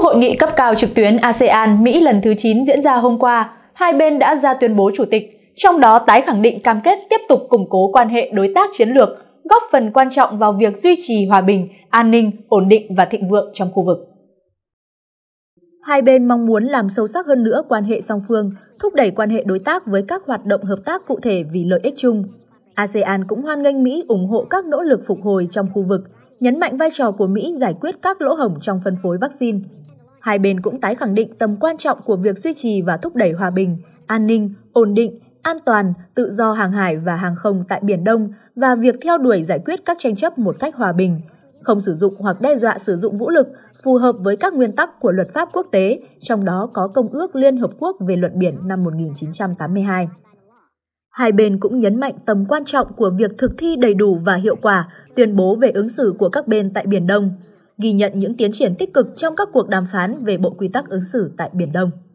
hội nghị cấp cao trực tuyến ASEAN Mỹ lần thứ 9 diễn ra hôm qua, hai bên đã ra tuyên bố chủ tịch, trong đó tái khẳng định cam kết tiếp tục củng cố quan hệ đối tác chiến lược, góp phần quan trọng vào việc duy trì hòa bình, an ninh, ổn định và thịnh vượng trong khu vực. Hai bên mong muốn làm sâu sắc hơn nữa quan hệ song phương, thúc đẩy quan hệ đối tác với các hoạt động hợp tác cụ thể vì lợi ích chung. ASEAN cũng hoan nghênh Mỹ ủng hộ các nỗ lực phục hồi trong khu vực, nhấn mạnh vai trò của Mỹ giải quyết các lỗ hổng trong phân phối vaccine, Hai bên cũng tái khẳng định tầm quan trọng của việc duy trì và thúc đẩy hòa bình, an ninh, ổn định, an toàn, tự do hàng hải và hàng không tại Biển Đông và việc theo đuổi giải quyết các tranh chấp một cách hòa bình, không sử dụng hoặc đe dọa sử dụng vũ lực phù hợp với các nguyên tắc của luật pháp quốc tế, trong đó có Công ước Liên Hợp Quốc về luật biển năm 1982. Hai bên cũng nhấn mạnh tầm quan trọng của việc thực thi đầy đủ và hiệu quả tuyên bố về ứng xử của các bên tại Biển Đông, ghi nhận những tiến triển tích cực trong các cuộc đàm phán về bộ quy tắc ứng xử tại Biển Đông.